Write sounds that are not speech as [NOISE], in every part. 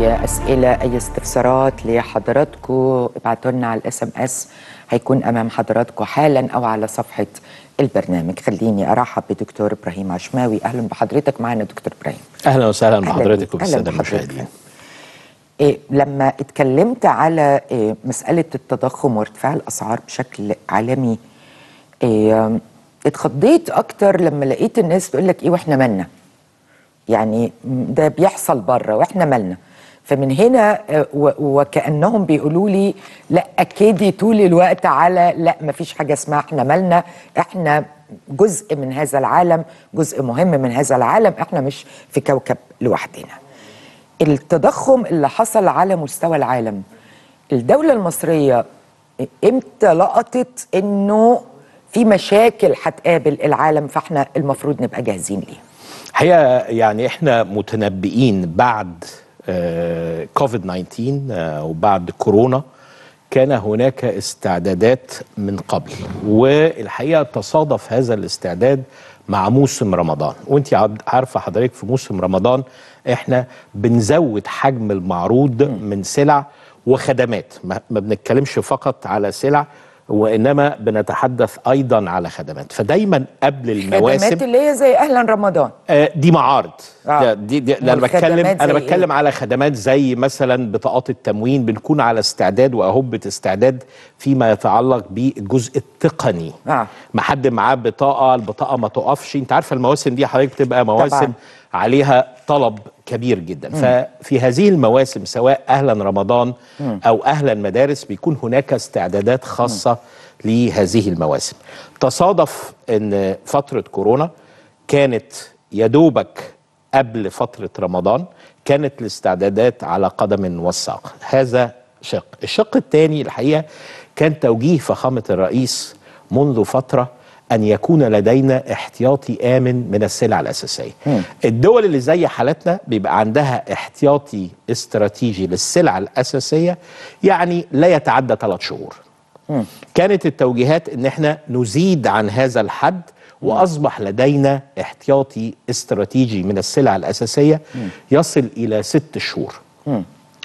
اي اسئله اي استفسارات لحضراتكم ابعتوا لنا على الاس ام اس هيكون امام حضراتكم حالا او على صفحه البرنامج خليني ارحب بدكتور ابراهيم عشماوي اهلا بحضرتك معنا دكتور ابراهيم اهلا وسهلا أهلا بحضرتك وبالساده المشاهدين إيه لما اتكلمت على إيه مساله التضخم وارتفاع الاسعار بشكل عالمي إيه اتخضيت اكتر لما لقيت الناس تقول لك ايه واحنا مالنا يعني ده بيحصل بره واحنا مالنا فمن هنا آه، وكانهم بيقولوا لي لا اكدي طول الوقت على لا ما فيش حاجه اسمها احنا مالنا احنا جزء من هذا العالم جزء مهم من هذا العالم احنا مش في كوكب لوحدنا التضخم اللي حصل على مستوى العالم الدوله المصريه امتى لقطت انه في مشاكل هتقابل العالم فاحنا المفروض نبقى جاهزين ليها هي يعني احنا متنبئين بعد كوفيد 19 آه، وبعد كورونا كان هناك استعدادات من قبل والحقيقه تصادف هذا الاستعداد مع موسم رمضان وانت عارفه حضرتك في موسم رمضان احنا بنزود حجم المعروض من سلع وخدمات ما بنتكلمش فقط على سلع وانما بنتحدث ايضا على خدمات فدايما قبل المواسم خدمات اللي هي زي اهلا رمضان آه، دي معارض آه. دي, دي انا بتكلم انا إيه؟ بتكلم إيه؟ على خدمات زي مثلا بطاقات التموين بنكون على استعداد واهبه استعداد فيما يتعلق بالجزء التقني آه. ما حد معاه بطاقه البطاقه ما تقفش انت عارفه المواسم دي حضرتك بتبقى مواسم طبعا. عليها طلب كبير جدا مم. ففي هذه المواسم سواء أهلا رمضان مم. أو أهلا مدارس بيكون هناك استعدادات خاصة مم. لهذه المواسم تصادف أن فترة كورونا كانت يدوبك قبل فترة رمضان كانت الاستعدادات على قدم وساق هذا شق الشق الثاني الحقيقة كان توجيه فخامة الرئيس منذ فترة أن يكون لدينا احتياطي آمن من السلع الأساسية مم. الدول اللي زي حالتنا بيبقى عندها احتياطي استراتيجي للسلع الأساسية يعني لا يتعدى ثلاث شهور مم. كانت التوجيهات أن احنا نزيد عن هذا الحد وأصبح لدينا احتياطي استراتيجي من السلع الأساسية يصل إلى ست شهور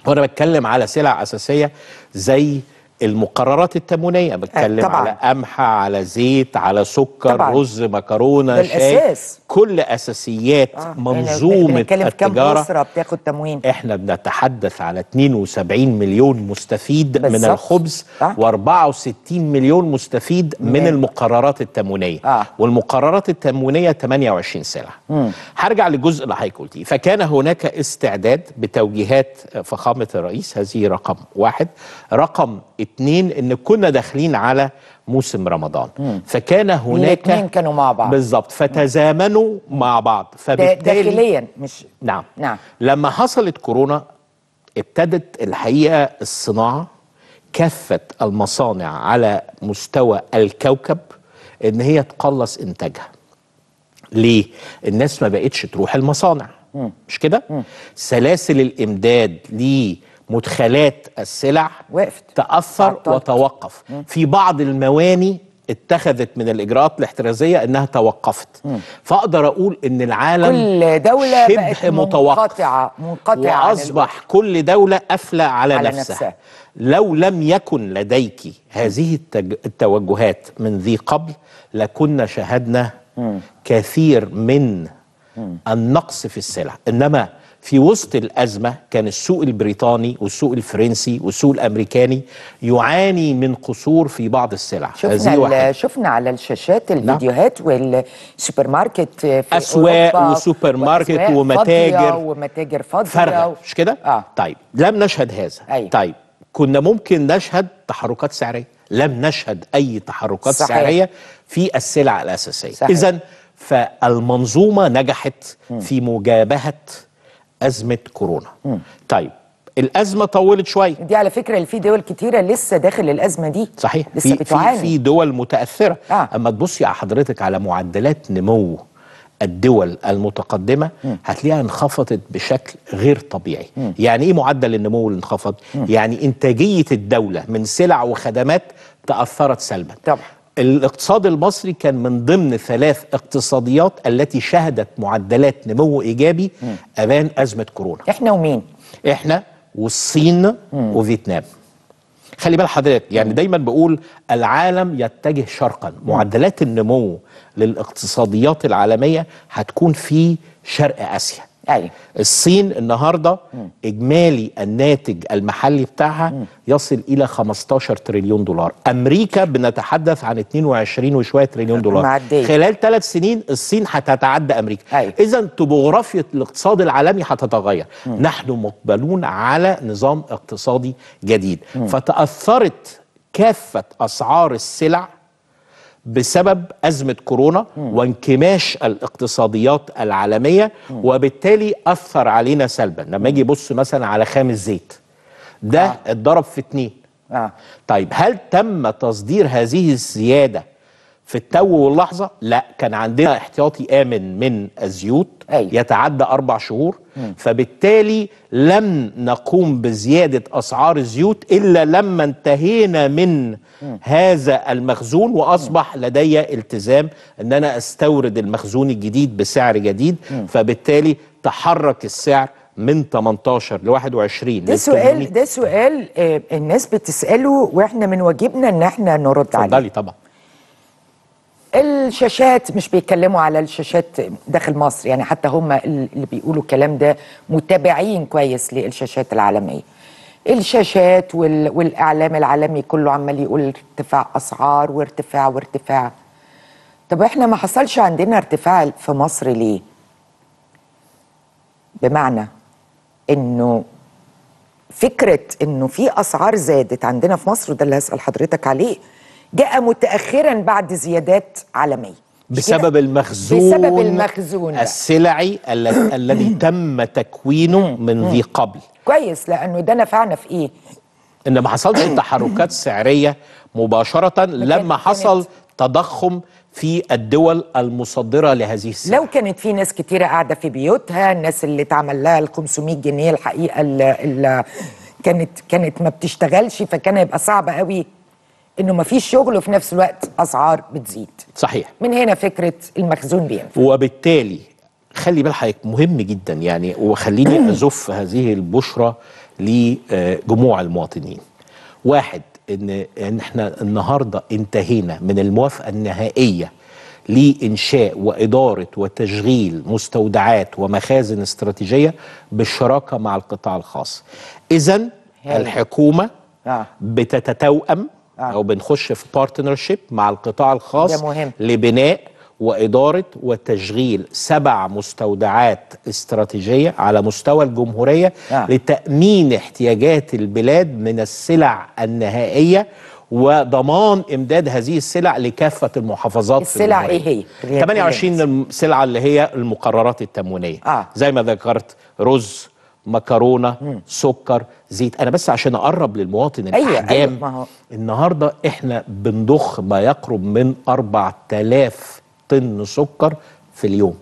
وأنا بتكلم على سلع أساسية زي المقررات التموينيه بتكلم على قمحه على زيت على سكر طبعًا. رز مكرونه شاي كل اساسيات آه. منظومه احنا التجاره كم بتاخد تموين احنا بنتحدث على 72 مليون مستفيد بالزبط. من الخبز آه. و64 مليون مستفيد مم. من المقررات التموينيه آه. والمقررات التموينيه 28 سلعه هرجع للجزء اللي حضرتك قلتيه فكان هناك استعداد بتوجيهات فخامه الرئيس هذه رقم واحد رقم اثنين ان كنا داخلين على موسم رمضان مم. فكان هناك الاثنين كانوا مع بعض بالظبط فتزامنوا مم. مع بعض فبالتالي داخليا مش نعم نعم لما حصلت كورونا ابتدت الحقيقه الصناعه كفت المصانع على مستوى الكوكب ان هي تقلص انتاجها ليه الناس ما بقتش تروح المصانع مم. مش كده سلاسل الامداد ليه مدخلات السلع وقفت تأثر عطلت. وتوقف م. في بعض المواني اتخذت من الاجراءات الاحترازيه انها توقفت م. فاقدر اقول ان العالم كل دوله شبه بقت متوقف منقطعه منقطعه واصبح كل دوله قافله على, على نفسها. نفسها لو لم يكن لديك هذه التج... التوجهات من ذي قبل لكنا شاهدنا م. كثير من م. النقص في السلع انما في وسط الازمه كان السوق البريطاني والسوق الفرنسي والسوق الامريكاني يعاني من قصور في بعض السلع شفنا شفنا على الشاشات نعم. الفيديوهات نعم. والسوبر ماركت في اسواق أوروبا وسوبر ماركت وأسواق ومتاجر ومتاجر فاضيه فرغة و... مش كده آه. طيب لم نشهد هذا أيوة. طيب كنا ممكن نشهد تحركات سعريه لم نشهد اي تحركات صحيح. سعريه في السلع الاساسيه اذا فالمنظومه نجحت م. في مجابهه ازمه كورونا مم. طيب الازمه طولت شويه دي على فكره اللي في دول كتيره لسه داخل الازمه دي صحيح لسه في بتعاني في دول متاثره آه. اما تبصي حضرتك على معدلات نمو الدول المتقدمة هتلاقيها انخفضت بشكل غير طبيعي م. يعني ايه معدل النمو اللي انخفض؟ م. يعني انتاجية الدولة من سلع وخدمات تأثرت سلبا طبعا. الاقتصاد المصري كان من ضمن ثلاث اقتصاديات التي شهدت معدلات نمو ايجابي امام ازمه كورونا احنا ومين احنا والصين وفيتنام خلي بال حضرتك يعني دايما بقول العالم يتجه شرقا معدلات النمو للاقتصاديات العالميه هتكون في شرق اسيا أي. يعني الصين النهارده اجمالي الناتج المحلي بتاعها يصل الى 15 تريليون دولار امريكا بنتحدث عن 22 وشويه تريليون دولار معدي. خلال ثلاث سنين الصين هتتعدى امريكا أيوة. اذا توبوغرافيه الاقتصاد العالمي هتتغير نحن مقبلون على نظام اقتصادي جديد م. فتاثرت كافه اسعار السلع بسبب أزمة كورونا وانكماش الاقتصاديات العالمية وبالتالي أثر علينا سلبا لما يجي بص مثلا على خام الزيت ده آه. اتضرب في اتنين آه. طيب هل تم تصدير هذه الزيادة في التو واللحظه لا كان عندنا احتياطي امن من الزيوت أي. أيوة. يتعدى اربع شهور م. فبالتالي لم نقوم بزياده اسعار الزيوت الا لما انتهينا من م. هذا المخزون واصبح م. لدي التزام ان انا استورد المخزون الجديد بسعر جديد م. فبالتالي تحرك السعر من 18 ل 21 ده سؤال ده آه، سؤال الناس بتساله واحنا من واجبنا ان احنا نرد عليه اتفضلي طبعا الشاشات مش بيتكلموا على الشاشات داخل مصر يعني حتى هم اللي بيقولوا الكلام ده متابعين كويس للشاشات العالميه الشاشات وال... والاعلام العالمي كله عمال يقول ارتفاع اسعار وارتفاع وارتفاع طب احنا ما حصلش عندنا ارتفاع في مصر ليه بمعنى انه فكره انه في اسعار زادت عندنا في مصر ده اللي هسال حضرتك عليه جاء متاخرا بعد زيادات عالميه بسبب المخزون بسبب المخزون السلعي [COUGHS] الذي تم تكوينه من ذي قبل كويس لانه ده نفعنا في ايه ان ما حصلش [COUGHS] تحركات سعريه مباشره لما حصل تضخم في الدول المصدره لهذه السلع لو كانت في ناس كتيره قاعده في بيوتها الناس اللي اتعمل لها ال 500 جنيه الحقيقه اللي كانت كانت ما بتشتغلش فكان هيبقى صعب قوي انه ما فيش شغل وفي نفس الوقت اسعار بتزيد صحيح من هنا فكره المخزون بينفع وبالتالي خلي بال حضرتك مهم جدا يعني وخليني [CLEARS THROAT] ازف هذه البشرة لجموع المواطنين واحد ان ان احنا النهارده انتهينا من الموافقه النهائيه لإنشاء وإدارة وتشغيل مستودعات ومخازن استراتيجية بالشراكة مع القطاع الخاص إذا الحكومة آه. بتتتوأم آه. او بنخش في بارتنرشيب مع القطاع الخاص ده مهم. لبناء وإدارة وتشغيل سبع مستودعات استراتيجية على مستوى الجمهورية آه. لتأمين احتياجات البلاد من السلع النهائية وضمان امداد هذه السلع لكافه المحافظات السلع ايه هي 28 السلعه اللي هي المقررات التموينيه آه. زي ما ذكرت رز مكرونه سكر زيت انا بس عشان اقرب للمواطن الاحجام أيوة أيوة ما هو. النهارده احنا بنضخ ما يقرب من 4000 طن سكر في اليوم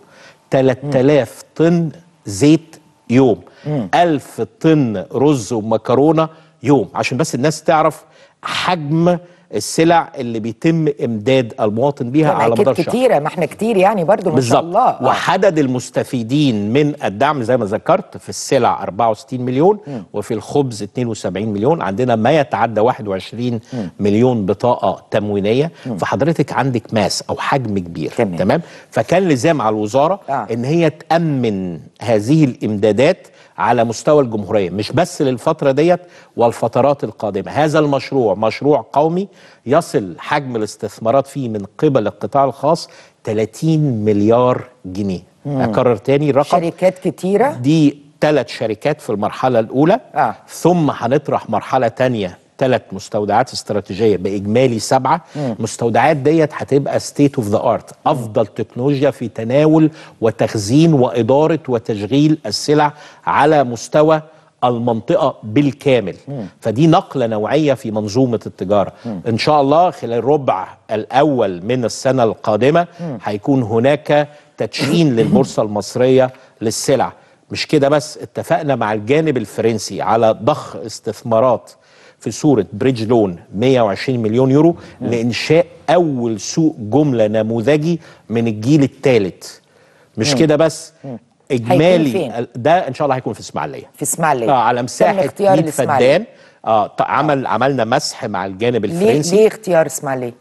3000 طن زيت يوم مم. 1000 طن رز ومكرونه يوم عشان بس الناس تعرف حجم السلع اللي بيتم امداد المواطن بيها على مدار الشهر كتيره ما احنا كتير يعني برضو ما شاء الله آه. وعدد المستفيدين من الدعم زي ما ذكرت في السلع 64 مليون م. وفي الخبز 72 مليون عندنا ما يتعدى 21 م. مليون بطاقه تموينيه م. فحضرتك عندك ماس او حجم كبير تمام, تمام؟ فكان لزام على الوزاره آه. ان هي تامن هذه الامدادات على مستوى الجمهورية مش بس للفترة ديت والفترات القادمة هذا المشروع مشروع قومي يصل حجم الاستثمارات فيه من قبل القطاع الخاص 30 مليار جنيه مم. أكرر تاني رقم شركات كتيرة دي ثلاث شركات في المرحلة الأولى آه. ثم هنطرح مرحلة تانية ثلاث مستودعات استراتيجيه باجمالي سبعه المستودعات ديت هتبقى ستيت اوف ذا ارت افضل تكنولوجيا في تناول وتخزين واداره وتشغيل السلع على مستوى المنطقه بالكامل مم. فدي نقله نوعيه في منظومه التجاره مم. ان شاء الله خلال ربع الاول من السنه القادمه مم. هيكون هناك تدشين [COUGHS] للبورصه المصريه للسلع مش كده بس اتفقنا مع الجانب الفرنسي على ضخ استثمارات في صورة بريدج لون 120 مليون يورو لإنشاء أول سوق جملة نموذجي من الجيل الثالث مش كده بس اجمالي ده ان شاء الله هيكون في اسماعيليه في اسماعيليه آه على مساحه ميت فدان آه عمل عملنا مسح مع الجانب الفرنسي ليه, ليه اختيار اسماعيليه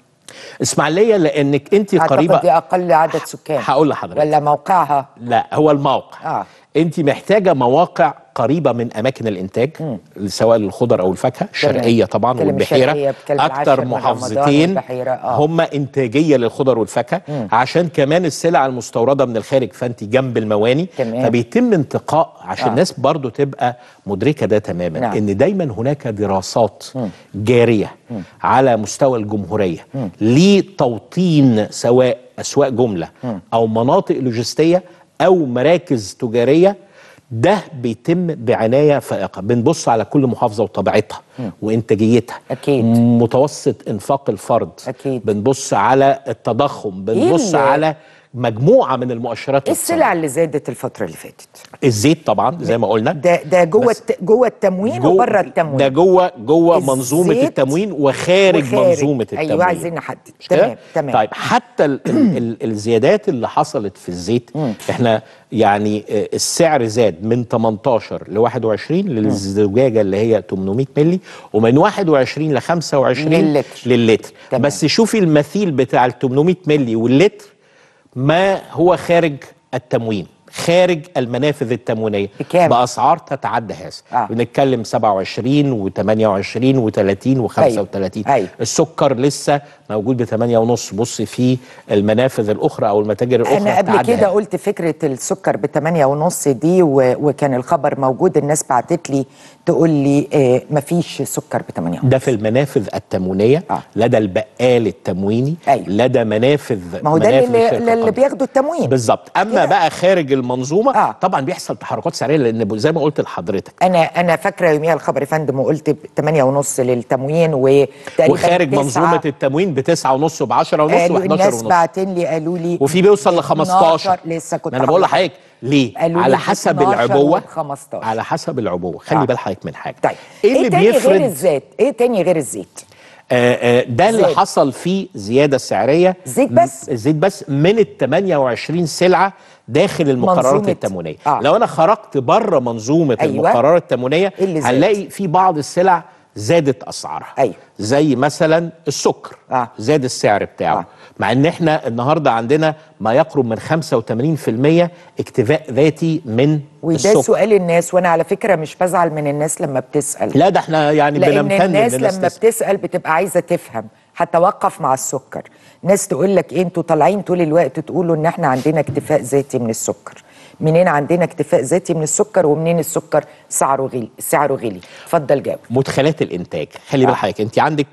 اسماعيليه لانك انت قريبه دي اقل عدد سكان هقول لحضرتك ولا موقعها لا هو الموقع آه. انت محتاجه مواقع قريبه من اماكن الانتاج مم. سواء للخضر او الفاكهه الشرقيه طبعا والبحيره اكثر محافظتين آه. هم انتاجيه للخضر والفاكهه عشان كمان السلع المستورده من الخارج فانت جنب المواني تمام. فبيتم انتقاء عشان آه. الناس برضو تبقى مدركه ده تماما نعم. ان دايما هناك دراسات مم. جاريه مم. على مستوى الجمهوريه لتوطين سواء اسواق جمله مم. او مناطق لوجستيه او مراكز تجاريه ده بيتم بعنايه فائقه بنبص على كل محافظه وطبيعتها وانتاجيتها اكيد متوسط انفاق الفرد اكيد بنبص على التضخم بنبص على مجموعه من المؤشرات إيه السلع اللي زادت الفتره اللي فاتت الزيت طبعا زي ما قلنا ده ده جوه جوه التموين جو وبره التموين ده جوه جوه منظومه التموين وخارج, وخارج منظومه أيوة، التموين ايوه عايزين نحدد تمام تمام طيب حتى ال ال الزيادات اللي حصلت في الزيت احنا يعني آه، السعر زاد من 18 ل 21 للزجاجه اللي هي 800 مللي ومن 21 ل 25 للتر, للتر. بس شوفي المثيل بتاع ال 800 مللي واللتر ما هو خارج التموين خارج المنافذ التموينيه بكام؟ باسعار تتعدى هذا آه. بنتكلم 27 و28 و30 و35 السكر لسه موجود ب 8.5 بص في المنافذ الاخرى او المتاجر الاخرى انا قبل كده قلت فكره السكر ب 8.5 دي و... وكان الخبر موجود الناس بعتت لي تقول لي آه مفيش سكر ب 8.5 ده في المنافذ التموينيه آه. لدى البقال التمويني أيوة. لدى منافذ ما هو ده اللي, اللي بياخدوا التموين بالظبط اما بقى خارج المنظومه آه. طبعا بيحصل تحركات سعريه لان زي ما قلت لحضرتك انا انا فاكره يوميها الخبر يا فندم وقلت 8 ونص للتموين وتقريبا وخارج منظومه التموين ب 9 ونص وب 10 ونص و11 ونص الناس بعتين لي قالوا لي وفي بيوصل ل 15 لسه كنت انا بقول لحضرتك ليه؟ على حسب العبوه 15. على حسب العبوه خلي آه. بال حضرتك من حاجه طيب ايه, إيه اللي تاني بيفرض غير الزيت؟ ايه تاني غير الزيت؟ آه، آه، ده اللي حصل فيه زياده سعريه زيت بس زيت بس من ال 28 سلعه داخل المقررات التموينيه آه. لو انا خرجت بره منظومه أيوة. المقررات التموينيه هنلاقي إيه في بعض السلع زادت اسعارها أيوة. زي مثلا السكر آه. زاد السعر بتاعه آه. مع ان احنا النهارده عندنا ما يقرب من 85% اكتفاء ذاتي من وده السكر. سؤال الناس وانا على فكره مش بزعل من الناس لما بتسال لا ده احنا يعني بنمتن لان الناس لما بتسال بتبقى عايزه تفهم هتوقف مع السكر ناس تقول لك ايه انتوا طالعين طول الوقت تقولوا ان احنا عندنا اكتفاء ذاتي من السكر منين عندنا اكتفاء ذاتي من السكر ومنين السكر سعره غلي سعره غلي اتفضل جاوب مدخلات الانتاج خلي بال آه. حضرتك انت عندك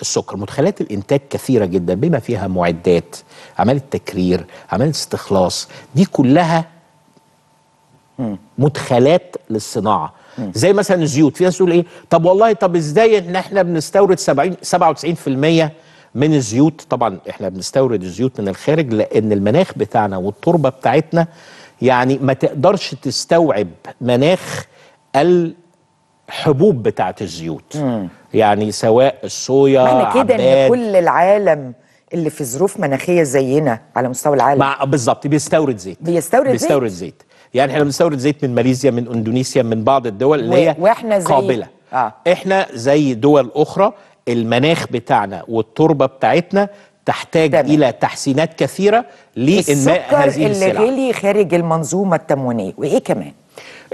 السكر مدخلات الانتاج كثيره جدا بما فيها معدات اعمال التكرير اعمال الاستخلاص دي كلها مدخلات للصناعه زي مثلا الزيوت في ناس تقول ايه طب والله طب ازاي ان احنا بنستورد 70 97% من الزيوت طبعا احنا بنستورد الزيوت من الخارج لان المناخ بتاعنا والتربه بتاعتنا يعني ما تقدرش تستوعب مناخ الحبوب بتاعه الزيوت مم. يعني سواء الصويا معنى كده ان كل العالم اللي في ظروف مناخيه زينا على مستوى العالم بالظبط بيستورد زيت بيستورد, بيستورد زيت, زيت. يعني احنا بنستورد زيت من ماليزيا من اندونيسيا من بعض الدول اللي هي واحنا زي قابله آه. احنا زي دول اخرى المناخ بتاعنا والتربه بتاعتنا تحتاج تمام. الى تحسينات كثيره لانماء هذه السلع السكر اللي غلي خارج المنظومه التموينيه وايه كمان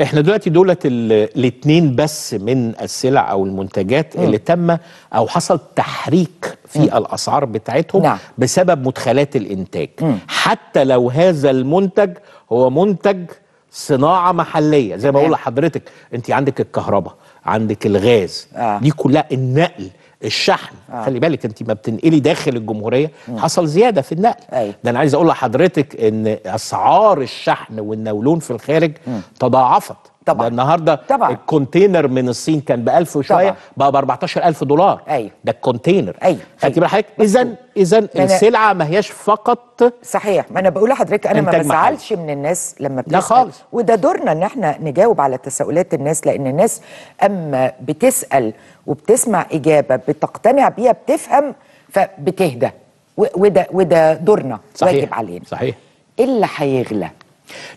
احنا دلوقتي دولت الاثنين بس من السلع او المنتجات م. اللي تم او حصل تحريك في م. الاسعار بتاعتهم نعم. بسبب مدخلات الانتاج م. حتى لو هذا المنتج هو منتج صناعه محليه زي ما بقول لحضرتك انت عندك الكهرباء عندك الغاز آه. دي كلها النقل الشحن آه. خلي بالك انت ما بتنقلي داخل الجمهوريه م. حصل زياده في النقل أي. أيوه. ده انا عايز اقول لحضرتك ان اسعار الشحن والنولون في الخارج م. تضاعفت طبعا ده النهارده طبعا الكونتينر من الصين كان ب 1000 وشويه بقى ب 14000 دولار ايوه ده الكونتينر ايوه خدتي أيوه. بالك حضرتك اذا اذا السلعه ما هياش فقط صحيح ما انا بقول لحضرتك انا ما بزعلش من الناس لما بتسال لا خالص وده دورنا ان احنا نجاوب على تساؤلات الناس لان الناس اما بتسال وبتسمع اجابه بتقتنع بيها بتفهم فبتهدى وده وده دورنا صحيح. واجب علينا صحيح ايه اللي هيغلى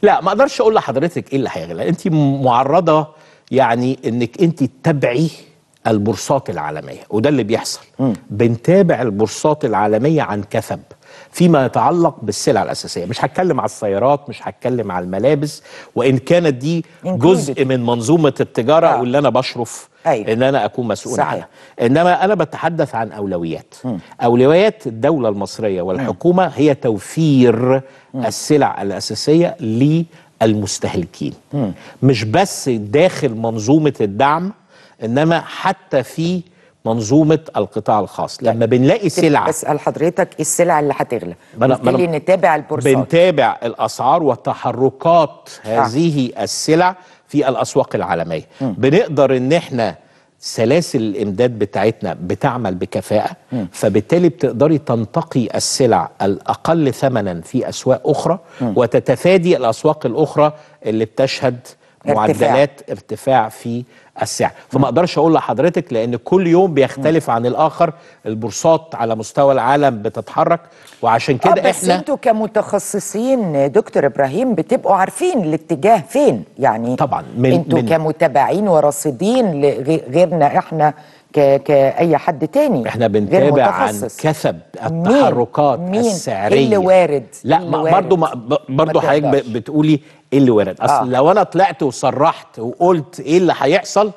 لا ما اقدرش اقول لحضرتك ايه اللي هيغلى انت معرضه يعني انك انت تتبعي البورصات العالميه وده اللي بيحصل م. بنتابع البورصات العالميه عن كثب فيما يتعلق بالسلع الاساسيه مش هتكلم على السيارات مش هتكلم على الملابس وان كانت دي جزء من منظومه التجاره آه. واللي انا بشرف أيوة. ان انا اكون مسؤول صحيح. عنها انما انا بتحدث عن اولويات م. اولويات الدوله المصريه والحكومه م. هي توفير م. السلع الاساسيه للمستهلكين م. مش بس داخل منظومه الدعم انما حتى في منظومه القطاع الخاص طيب. لما بنلاقي سلعه بسال حضرتك ايه السلع اللي هتغلى بنتابع نتابع البورصات بنتابع الاسعار وتحركات آه. هذه آه. السلع في الاسواق العالميه م. بنقدر ان احنا سلاسل الامداد بتاعتنا بتعمل بكفاءه م. فبالتالي بتقدري تنتقي السلع الاقل ثمنا في اسواق اخرى م. وتتفادي الاسواق الاخرى اللي بتشهد معدلات ارتفاع في السعر فما اقدرش اقول لحضرتك لان كل يوم بيختلف عن الاخر البورصات على مستوى العالم بتتحرك وعشان كده آه بس احنا انتوا كمتخصصين دكتور ابراهيم بتبقوا عارفين الاتجاه فين يعني طبعا انتوا كمتابعين وراصدين غيرنا احنا ك... كأي حد تاني احنا بنتابع عن كسب التحركات مين؟ مين؟ إيه السعرية اللي وارد إيه لا اللي وارد. برضو ما برضو حضرتك بتقولي ايه اللي وارد اصل آه. لو انا طلعت وصرحت وقلت ايه اللي هيحصل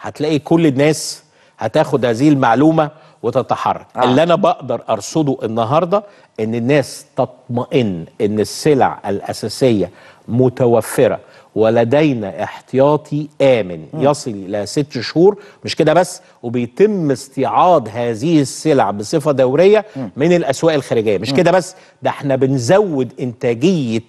هتلاقي كل الناس هتاخد هذه المعلومه وتتحرك آه. اللي انا بقدر ارصده النهارده ان الناس تطمئن ان السلع الاساسيه متوفره ولدينا احتياطي امن م. يصل الى ست شهور مش كده بس وبيتم استيعاد هذه السلع بصفه دوريه م. من الاسواق الخارجيه مش كده بس ده احنا بنزود انتاجيه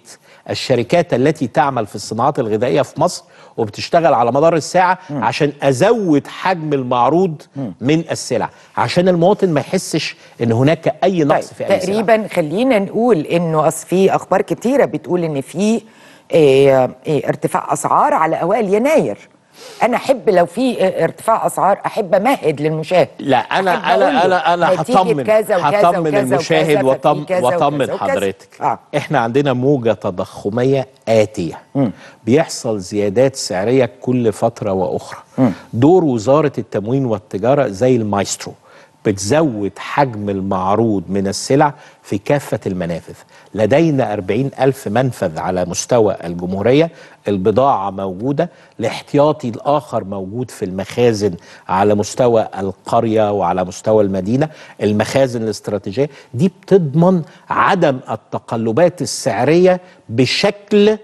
الشركات التي تعمل في الصناعات الغذائيه في مصر وبتشتغل على مدار الساعه م. عشان ازود حجم المعروض م. من السلع عشان المواطن ما يحسش ان هناك اي طيب، نقص في اي تقريبا سلع. خلينا نقول انه اصل في اخبار كتيره بتقول ان في آه، آه، ارتفاع اسعار على اوائل يناير انا احب لو في ارتفاع اسعار احب امهد للمشاهد لا انا انا انا انا هطمن هطمن المشاهد واطمن وطمن حضرتك آه. احنا عندنا موجه تضخميه اتيه م. بيحصل زيادات سعريه كل فتره واخرى م. دور وزاره التموين والتجاره زي المايسترو م. بتزود حجم المعروض من السلع في كافة المنافذ لدينا 40 ألف منفذ على مستوى الجمهورية البضاعة موجودة الاحتياطي الآخر موجود في المخازن على مستوى القرية وعلى مستوى المدينة المخازن الاستراتيجية دي بتضمن عدم التقلبات السعرية بشكل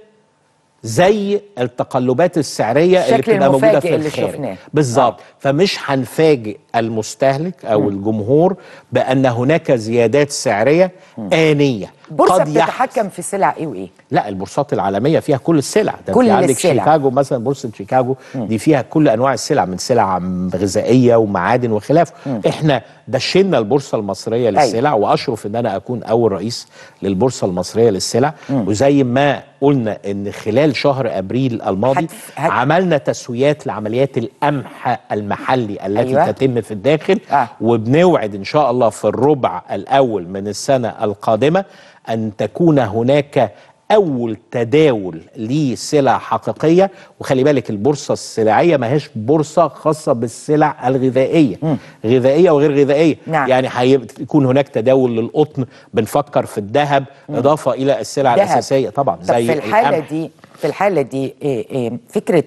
زي التقلبات السعريه اللي كنا موجوده في الخارج بالظبط آه. فمش هنفاجئ المستهلك او م. الجمهور بان هناك زيادات سعريه م. انيه بورصه بتتحكم في سلع ايه وايه؟ لا البورصات العالميه فيها كل السلع ده كل عندك السلع. شيكاغو مثلا بورصه شيكاغو م. دي فيها كل انواع السلع من سلع غذائيه ومعادن وخلافه احنا دشنا البورصه المصريه أيوة. للسلع أي. واشرف ان انا اكون اول رئيس للبورصه المصريه للسلع م. وزي ما قلنا ان خلال شهر ابريل الماضي هتف... هت... عملنا تسويات لعمليات القمح المحلي التي أيوة. تتم في الداخل آه. وبنوعد ان شاء الله في الربع الاول من السنه القادمه ان تكون هناك اول تداول لسلع حقيقيه وخلي بالك البورصه السلعيه ما هيش بورصه خاصه بالسلع الغذائيه م. غذائيه وغير غذائيه نعم. يعني هيكون هناك تداول للقطن بنفكر في الذهب اضافه الى السلع دهب. الاساسيه طبعا طب زي في الحاله الأمح. دي في الحاله دي إيه إيه فكره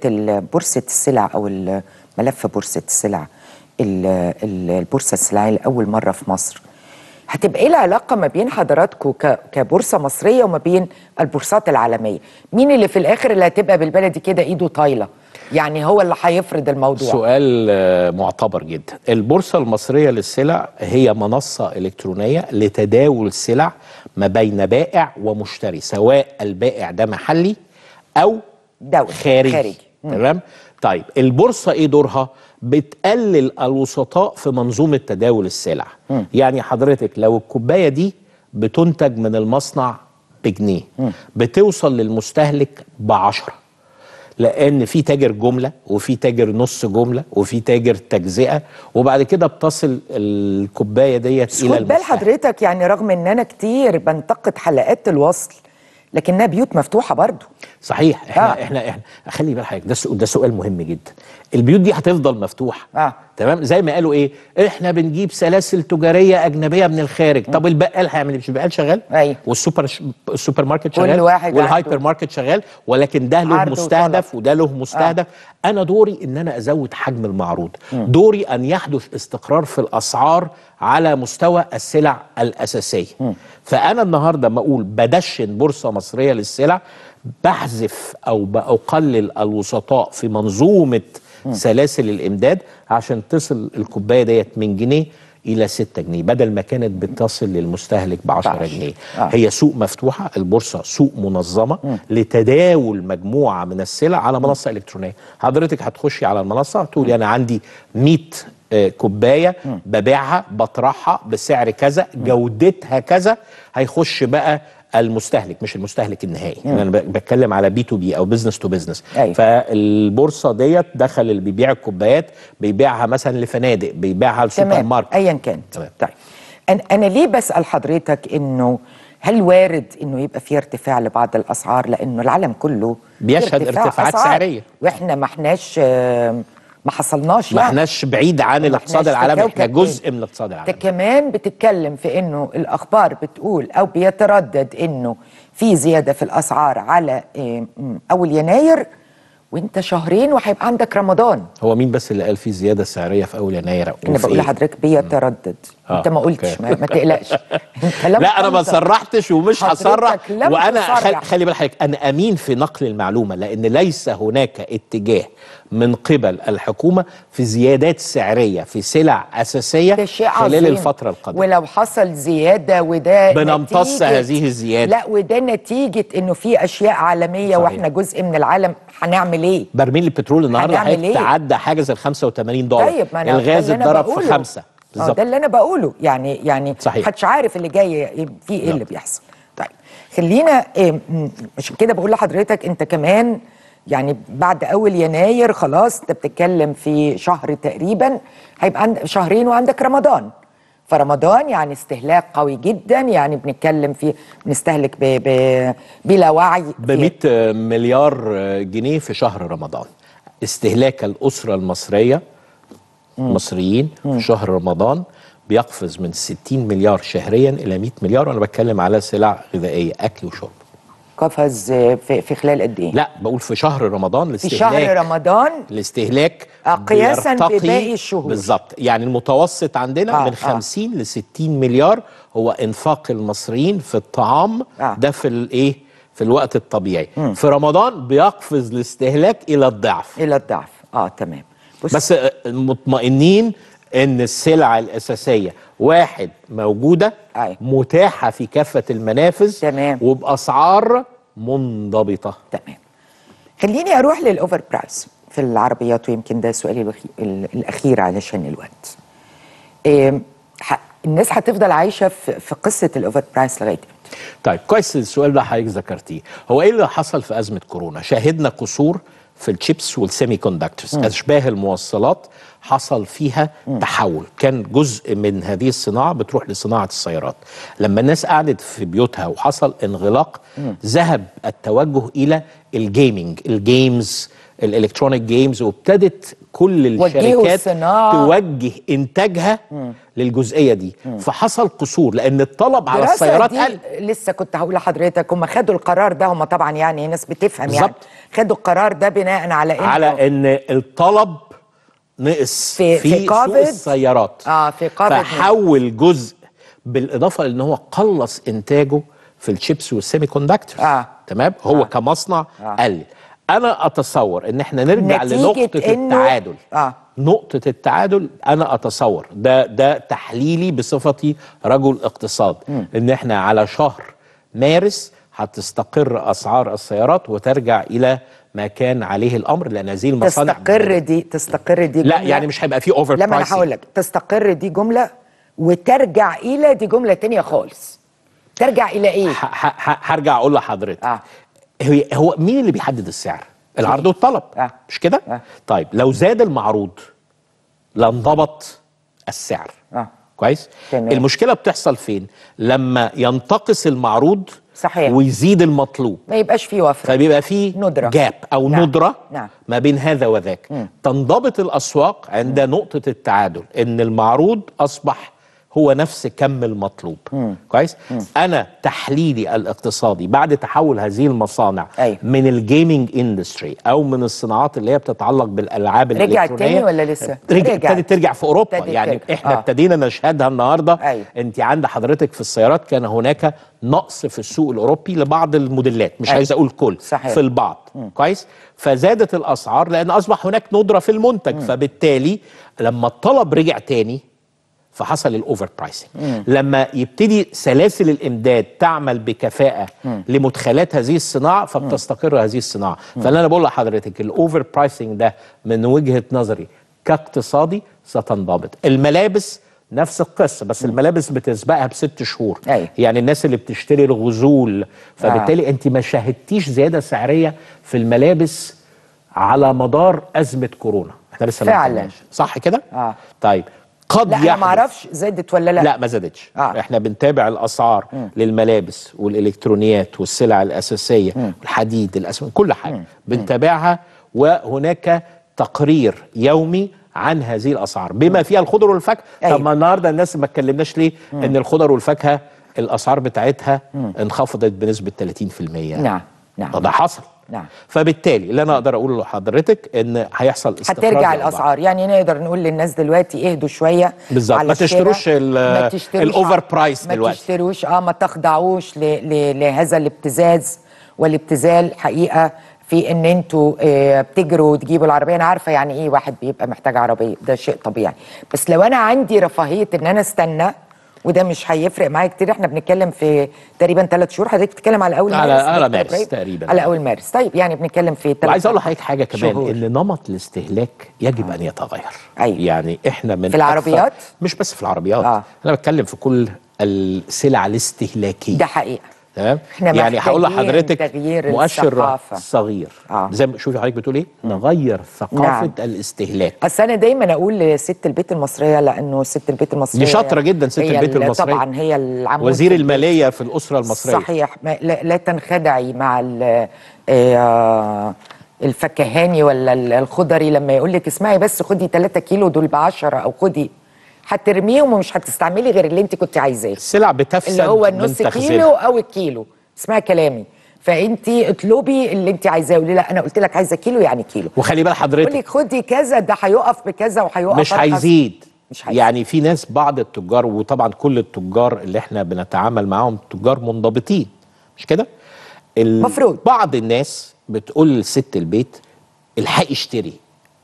بورصه السلع او ملف بورصه السلع البورصه السلعيه لاول مره في مصر هتبقى ايه العلاقه ما بين حضراتكم كبورصه مصريه وما بين البورصات العالميه مين اللي في الاخر اللي هتبقى بالبلدي كده ايده طايله يعني هو اللي هيفرض الموضوع سؤال آه، معتبر جدا البورصه المصريه للسلع هي منصه الكترونيه لتداول سلع ما بين بائع ومشتري سواء البائع ده محلي او دولي خارجي, خارجي. تمام طيب البورصه ايه دورها بتقلل الوسطاء في منظومه تداول السلع م. يعني حضرتك لو الكوبايه دي بتنتج من المصنع بجنيه م. بتوصل للمستهلك بعشرة لان في تاجر جمله وفي تاجر نص جمله وفي تاجر تجزئه وبعد كده بتصل الكوبايه ديت الى المستهلك بال حضرتك يعني رغم ان انا كتير بنتقد حلقات الوصل لكنها بيوت مفتوحه برضه صحيح احنا آه. احنا احنا خلي بال حضرتك ده سؤال ده سؤال مهم جدا البيوت دي هتفضل مفتوحه آه. تمام زي ما قالوا ايه احنا بنجيب سلاسل تجاريه اجنبيه من الخارج م. طب البقال هيعمل إيه؟ مش البقال شغال أيوه. والسوبر ش... السوبر ماركت شغال والهايبر ماركت شغال ولكن ده له مستهدف وده له آه. مستهدف آه. انا دوري ان انا ازود حجم المعروض م. دوري ان يحدث استقرار في الاسعار على مستوى السلع الاساسيه م. فانا النهارده ما اقول بدشن بورصه مصريه للسلع بحذف او بقلل الوسطاء في منظومه سلاسل الامداد عشان تصل الكوبايه ديت من جنيه الى 6 جنيه بدل ما كانت بتصل للمستهلك ب 10 جنيه آه. هي سوق مفتوحه البورصه سوق منظمه م. لتداول مجموعه من السلع على منصه الكترونيه حضرتك هتخشي على المنصه تقولي انا عندي 100 آه، كوبايه ببيعها بطرحها بسعر كذا جودتها كذا هيخش بقى المستهلك مش المستهلك النهائي يعني انا بتكلم على بي تو بي او بزنس تو بزنس فالبورصه ديت دخل اللي بيبيع الكوبايات بيبيعها مثلا لفنادق بيبيعها لسوبر ماركت ايا كان تمام طيب انا ليه بسال حضرتك انه هل وارد انه يبقى في ارتفاع لبعض الاسعار لانه العالم كله بيشهد ارتفاعات سعريه واحنا ما احناش آه ما حصلناش ما يعني. احناش بعيد عن الاقتصاد العالمي احنا جزء من الاقتصاد العالمي انت كمان بتتكلم في انه الاخبار بتقول او بيتردد انه في زياده في الاسعار على إيه، اول يناير وانت شهرين وهيبقى عندك رمضان هو مين بس اللي قال في زياده سعريه في اول يناير انا بقول لحضرتك إيه؟ بيتردد آه. انت ما قلتش ما, ما تقلقش [LAUGHS] انت لا انا ما صرحتش ومش هصرح وانا خلي بال حضرتك انا امين في نقل المعلومه لان ليس هناك اتجاه من قبل الحكومة في زيادات سعرية في سلع أساسية خلال عظيم. الفترة القادمة ولو حصل زيادة وده بنمتص نتيجة هذه الزيادة لا وده نتيجة إنه في أشياء عالمية صحيح. وإحنا جزء من العالم هنعمل إيه؟ برميل البترول النهاردة هيتعدى حاجز ال 85 دولار طيب ما أنا الغاز اتضرب في خمسة آه، بالظبط ده اللي أنا بقوله يعني يعني محدش عارف اللي جاي فيه إيه اللي بيحصل طيب خلينا عشان كده بقول لحضرتك أنت كمان يعني بعد اول يناير خلاص انت بتتكلم في شهر تقريبا هيبقى عند شهرين وعندك رمضان فرمضان يعني استهلاك قوي جدا يعني بنتكلم في بنستهلك بـ بـ بلا وعي ب 100 مليار جنيه في شهر رمضان استهلاك الاسره المصريه المصريين في شهر رمضان بيقفز من 60 مليار شهريا الى 100 مليار وانا بتكلم على سلع غذائيه اكل وشرب قفز آه، في, خلال قد ايه؟ لا بقول في شهر رمضان الاستهلاك في شهر رمضان الاستهلاك آه، قياسا بباقي الشهور بالظبط يعني المتوسط عندنا آه من 50 آه. ل 60 مليار هو انفاق المصريين في الطعام آه. ده في الايه؟ في الوقت الطبيعي في رمضان بيقفز الاستهلاك الى الضعف الى الضعف اه تمام بس, بس آه، مطمئنين ان السلع الاساسيه واحد موجوده أيوة. متاحه في كافه المنافذ تمام وباسعار منضبطه تمام خليني اروح للاوفر برايس في العربيات ويمكن ده سؤالي الاخير علشان الوقت إيه الناس هتفضل عايشه في, قصه الاوفر برايس لغايه طيب كويس السؤال ده حضرتك ذكرتيه هو ايه اللي حصل في ازمه كورونا شهدنا قصور في الشيبس والسيمي كوندكتورز اشباه الموصلات حصل فيها تحول كان جزء من هذه الصناعة بتروح لصناعة السيارات لما الناس قعدت في بيوتها وحصل انغلاق ذهب التوجه إلى الجيمنج الجيمز الالكترونيك جيمز وابتدت كل الشركات توجه انتاجها مم. للجزئيه دي مم. فحصل قصور لان الطلب على السيارات قل لسه كنت هقول لحضرتك هم خدوا القرار ده هم طبعا يعني ناس بتفهم بالزبط. يعني خدوا القرار ده بناء على إنه على ان الطلب نقص في, في, في سوق السيارات اه في قابض فحول جزء بالاضافه لان هو قلص انتاجه في الشيبس والسيمي كوندكتورز آه. تمام هو آه. كمصنع آه. قل انا اتصور ان احنا نرجع لنقطه التعادل آه. نقطه التعادل انا اتصور ده ده تحليلي بصفتي رجل اقتصاد م. ان احنا على شهر مارس هتستقر اسعار السيارات وترجع الى ما كان عليه الامر لان هذه المصانع تستقر دي تستقر دي جملة لا يعني مش هيبقى في اوفر لا ما انا هقول لك تستقر دي جمله وترجع الى دي جمله تانية خالص ترجع الى ايه هرجع اقول لحضرتك آه. هو مين اللي بيحدد السعر العرض والطلب آه. مش كده آه. طيب لو زاد المعروض لانضبط السعر آه. كويس تمام. المشكله بتحصل فين لما ينتقص المعروض صحيح ويزيد المطلوب ما يبقاش فيه وفره فبيبقى فيه ندره جاب او نعم. ندره نعم. ما بين هذا وذاك مم. تنضبط الاسواق عند مم. نقطه التعادل ان المعروض اصبح هو نفس كم المطلوب مم. كويس مم. انا تحليلي الاقتصادي بعد تحول هذه المصانع أيوه. من الجيمنج اندستري او من الصناعات اللي هي بتتعلق بالالعاب رجع الالكترونيه رجعت تاني ولا لسه رجع ابتدت ترجع في اوروبا يعني ترجع. احنا آه. ابتدينا آه. نشهدها النهارده أيوه. انت عند حضرتك في السيارات كان هناك نقص في السوق الاوروبي لبعض الموديلات مش أي. عايز اقول كل صحيح. في البعض مم. كويس فزادت الاسعار لان اصبح هناك ندره في المنتج مم. فبالتالي لما الطلب رجع تاني فحصل الاوفر برايسنج لما يبتدي سلاسل الامداد تعمل بكفاءه مم. لمدخلات هذه الصناعه فبتستقر مم. هذه الصناعه فاللي انا بقول لحضرتك الاوفر برايسنج ده من وجهه نظري كاقتصادي ستنضبط الملابس نفس القصه بس مم. الملابس بتسبقها بست شهور أي. يعني الناس اللي بتشتري الغزول فبالتالي آه. انت ما شاهدتيش زياده سعريه في الملابس على مدار ازمه كورونا احنا لسه فعلا صح كده آه. طيب قد لا يحدث ما اعرفش زادت ولا لا لا ما زادتش آه. احنا بنتابع الاسعار م. للملابس والالكترونيات والسلع الاساسيه م. الحديد الاسمنت كل حاجه م. بنتابعها وهناك تقرير يومي عن هذه الاسعار بما فيها الخضر والفاكهه أيوة. طب ما النهارده الناس ما اتكلمناش ليه م. ان الخضر والفاكهه الاسعار بتاعتها م. انخفضت بنسبه 30% نعم نعم ده حصل نعم فبالتالي اللي انا اقدر اقوله لحضرتك ان هيحصل استقرار هترجع الاسعار يعني نقدر نقول للناس دلوقتي اهدوا شويه بالظبط ما تشتروش الاوفر برايس دلوقتي ما تشتروش اه ما تخضعوش لهذا الابتزاز والابتذال حقيقه في ان انتوا آه، بتجروا وتجيبوا العربيه انا عارفه يعني ايه واحد بيبقى محتاج عربيه ده شيء طبيعي بس لو انا عندي رفاهيه ان انا استنى وده مش هيفرق معايا كتير احنا بنتكلم في تقريبا ثلاث شهور حضرتك بتتكلم على اول على مارس على طيب، مارس طيب، تقريبا على اول مارس طيب يعني بنتكلم في ثلاث وعايز اقول لحضرتك حاجه كمان شهور. ان نمط الاستهلاك يجب آه. ان يتغير أيوة. يعني احنا من في العربيات مش بس في العربيات آه. انا بتكلم في كل السلع الاستهلاكيه ده حقيقه تمام يعني هقول لحضرتك مؤشر الثقافة. صغير آه. زي ما شوفي حضرتك بتقول ايه نعم. نغير ثقافه نعم. الاستهلاك اصل انا دايما اقول لست البيت المصريه لانه ست البيت المصريه دي شاطره جدا ست البيت المصريه طبعا هي العمود وزير في الماليه في الاسره المصريه صحيح لا, لا تنخدعي مع إيه، آه، الفكهاني ولا الخضري لما يقول لك اسمعي بس خدي 3 كيلو دول ب 10 او خدي هترميهم ومش هتستعملي غير اللي انت كنت عايزاه السلع بتفسد اللي هو النص كيلو او الكيلو اسمها كلامي فانت اطلبي اللي انت عايزاه قولي لا انا قلت لك عايزه كيلو يعني كيلو وخلي بال حضرتك قولي خدي كذا ده هيقف بكذا وهيقف مش هيزيد مش هيزيد. يعني في ناس بعض التجار وطبعا كل التجار اللي احنا بنتعامل معاهم تجار منضبطين مش كده المفروض بعض الناس بتقول لست البيت الحق اشتري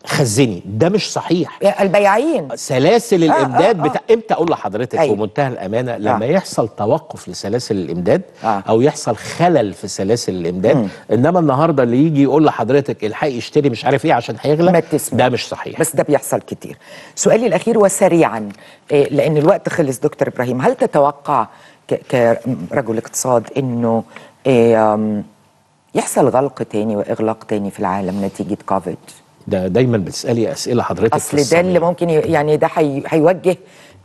خزني ده مش صحيح البياعين سلاسل آه، الامداد آه آه آه. بتا... امتى اقول لحضرتك أيوه. في بمنتهى الامانه لما آه. يحصل توقف لسلاسل الامداد آه. او يحصل خلل في سلاسل الامداد مم. انما النهارده اللي يجي يقول لحضرتك الحقي اشتري مش عارف ايه عشان هيغلى ده مش صحيح بس ده بيحصل كتير سؤالي الاخير وسريعا آه، لان الوقت خلص دكتور ابراهيم هل تتوقع ك... كرجل اقتصاد انه يحصل غلق تاني واغلاق تاني في العالم نتيجه كوفيد ده دايما بتسالي اسئله حضرتك اصل ده اللي ممكن يعني ده هيوجه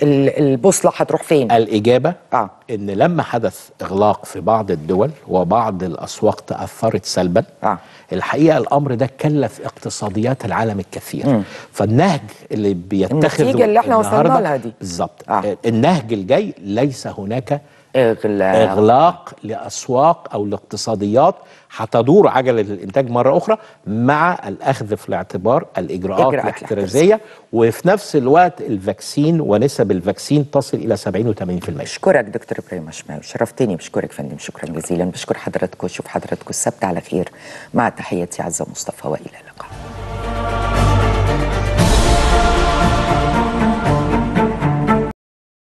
البوصله هتروح فين الاجابه آه. ان لما حدث اغلاق في بعض الدول وبعض الاسواق تاثرت سلبا آه. الحقيقه الامر ده كلف اقتصاديات العالم الكثير م. فالنهج اللي بيتخذ النتيجه اللي احنا وصلنا لها دي بالظبط آه. النهج الجاي ليس هناك إغلاق. إغلاق لأسواق أو لاقتصاديات هتدور عجلة الإنتاج مرة أخرى مع الأخذ في الاعتبار الإجراءات الاحترازية وفي نفس الوقت الفاكسين ونسب الفاكسين تصل إلى 70 و80% بشكرك دكتور إبراهيم عشماوي شرفتني بشكرك فندم شكرا جزيلا بشكر حضرتك أشوف حضرتك السبت على خير مع تحياتي عزة مصطفى وإلى اللقاء